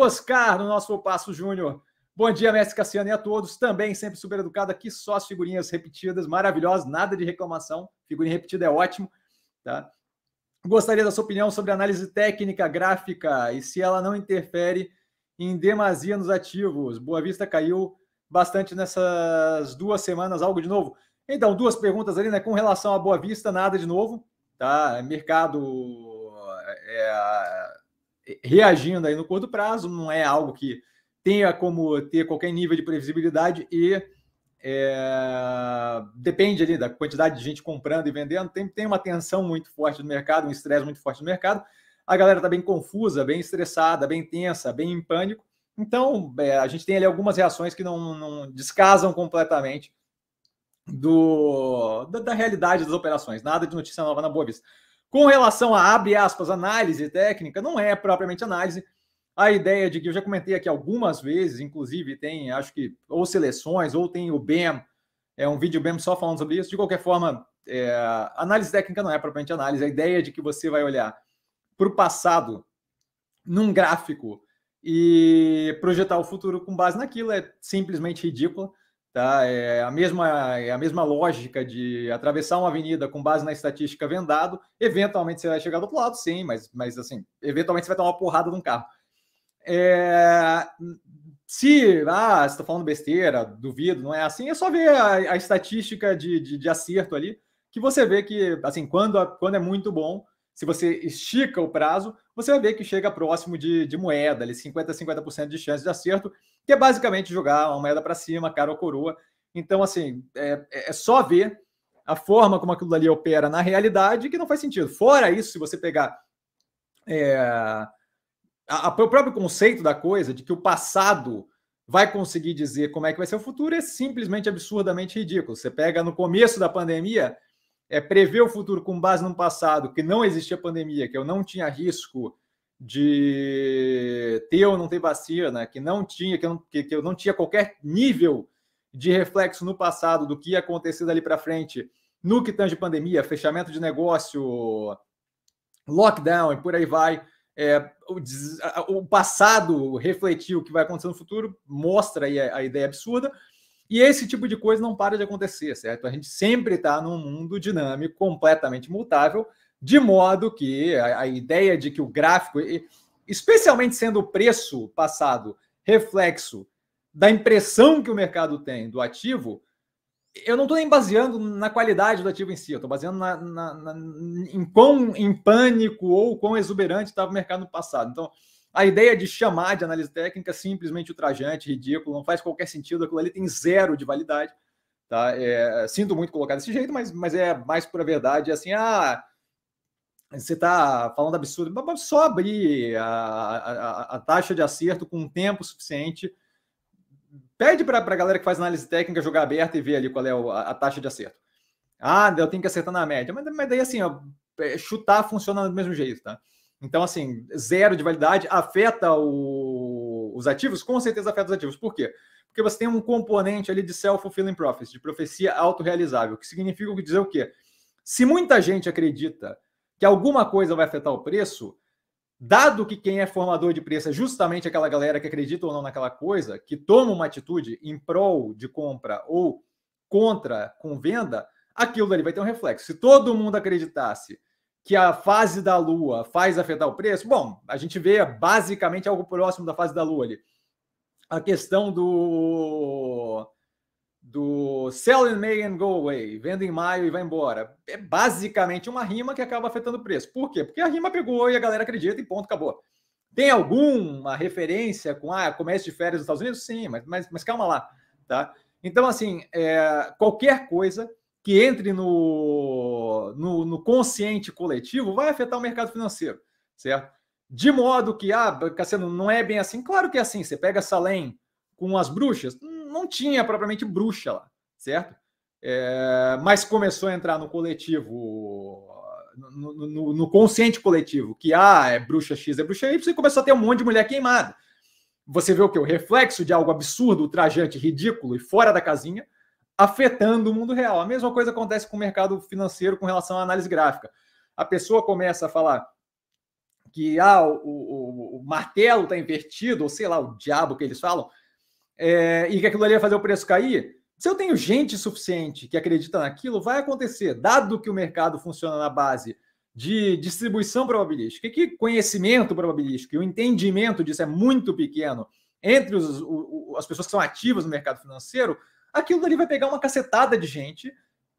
Oscar, no nosso Passo Júnior. Bom dia, mestre Cassiano e a todos. Também sempre super educado aqui, só as figurinhas repetidas, maravilhosas, nada de reclamação. Figurinha repetida é ótimo, tá? Gostaria da sua opinião sobre análise técnica gráfica e se ela não interfere em demasia nos ativos. Boa Vista caiu bastante nessas duas semanas, algo de novo. Então, duas perguntas ali, né? Com relação à Boa Vista, nada de novo, tá? Mercado é, é eh, reagindo aí no curto prazo, não é algo que tenha como ter qualquer nível de previsibilidade e é, depende ali da quantidade de gente comprando e vendendo, tem, tem uma tensão muito forte no mercado, um estresse muito forte no mercado, a galera está bem confusa, bem estressada, bem tensa, bem em pânico, então é, a gente tem ali algumas reações que não, não descasam completamente do, da, da, realidade das operações, nada de notícia nova na Boa Vista. Com relação a, abre aspas, análise técnica, não é propriamente análise. A ideia de que eu já comentei aqui algumas vezes, inclusive tem, acho que, ou seleções, ou tem o BEM, é um vídeo BEM só falando sobre isso. De qualquer forma, é, análise técnica não é propriamente análise. A ideia de que você vai olhar para o passado num gráfico e projetar o futuro com base naquilo é simplesmente ridícula. Tá? É, a mesma, é a mesma lógica de atravessar uma avenida com base na estatística vendado, eventualmente você vai chegar do outro lado, sim, mas, mas assim, eventualmente você vai tomar uma porrada de um carro. É, se ah, está falando besteira, duvido, não é assim, é só ver a, a estatística de, de, de, acerto ali, que você vê que, assim, quando, quando é muito bom, se você estica o prazo, você vai ver que chega próximo de, de moeda, ali 50% a 50% de chance de acerto, que é basicamente jogar uma moeda para cima, cara ou coroa. Então, assim, é, é, é só ver a forma como aquilo ali opera na realidade que não faz sentido. Fora isso, se você pegar é, a, a, o próprio conceito da coisa, de que o passado vai conseguir dizer como é que vai ser o futuro, é simplesmente absurdamente ridículo. Você pega no começo da pandemia é prever o futuro com base no passado, que não existia pandemia, que eu não tinha risco de ter ou não ter vacina, que não tinha, que eu não, que, que eu não tinha qualquer nível de reflexo no passado do que ia acontecer dali para frente, no que tange pandemia, fechamento de negócio, lockdown e por aí vai. É, o, o, passado refletir o que vai acontecer no futuro mostra aí a, a ideia absurda. E esse tipo de coisa não para de acontecer, certo? A gente sempre está num mundo dinâmico, completamente mutável, de modo que a, a, ideia de que o gráfico, especialmente sendo o preço passado reflexo da impressão que o mercado tem do ativo, eu não estou nem baseando na qualidade do ativo em si, eu estou baseando na, na, na, em quão em pânico ou quão exuberante estava o mercado no passado. Então, a ideia de chamar de análise técnica é simplesmente ultrajante, ridículo, não faz qualquer sentido, aquilo ali tem zero de validade. Tá? É, sinto muito colocar desse jeito, mas, mas é mais pura verdade. É assim, ah, você está falando absurdo, só abrir a, a, a, taxa de acerto com um tempo suficiente. Pede para a galera que faz análise técnica jogar aberta e ver ali qual é a, a taxa de acerto. Ah, eu tenho que acertar na média. Mas, mas daí, assim, ó, é, chutar funciona do mesmo jeito, tá? Então, assim, zero de validade afeta o, os ativos? Com certeza afeta os ativos. Por quê? Porque você tem um componente ali de self-fulfilling prophecy, de profecia autorrealizável, que significa dizer o quê? Se muita gente acredita que alguma coisa vai afetar o preço, dado que quem é formador de preço é justamente aquela galera que acredita ou não naquela coisa, que toma uma atitude em prol de compra ou contra com venda, aquilo ali vai ter um reflexo. Se todo mundo acreditasse que a fase da Lua faz afetar o preço? Bom, a gente vê basicamente algo próximo da fase da Lua ali. A questão do do sell in May and go away, venda em maio e vai embora. É basicamente uma rima que acaba afetando o preço. Por quê? Porque a rima pegou e a galera acredita e ponto, acabou. Tem alguma referência com ah, comércio de férias dos Estados Unidos? Sim, mas, mas, mas calma lá, tá? Então, assim, é, qualquer coisa que entre no, do consciente coletivo vai afetar o mercado financeiro, certo? De modo que, ah, Cassiano, não é bem assim. Claro que é assim. Você pega Salem com as bruxas, não tinha propriamente bruxa lá, certo? É, mas começou a entrar no coletivo, no, no, no, consciente coletivo, que ah, é bruxa X, é bruxa Y, e começou a ter um monte de mulher queimada. Você vê o que? O reflexo de algo absurdo, ultrajante, ridículo e fora da casinha afetando o mundo real. A mesma coisa acontece com o mercado financeiro com relação à análise gráfica. A pessoa começa a falar que ah, o, o, o martelo está invertido, ou sei lá, o diabo que eles falam, é, e que aquilo ali vai fazer o preço cair. Se eu tenho gente suficiente que acredita naquilo, vai acontecer, dado que o mercado funciona na base de distribuição probabilística, que conhecimento probabilístico e o entendimento disso é muito pequeno entre os, o, as pessoas que são ativas no mercado financeiro, aquilo dali vai pegar uma cacetada de gente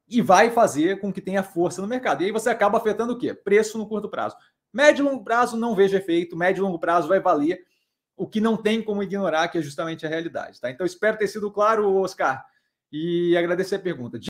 e vai fazer com que tenha força no mercado. E aí você acaba afetando o quê? Preço no curto prazo. Médio e longo prazo não vejo efeito, médio e longo prazo vai valer o que não tem como ignorar, que é justamente a realidade. Tá? Então, espero ter sido claro, Oscar, e agradecer a pergunta.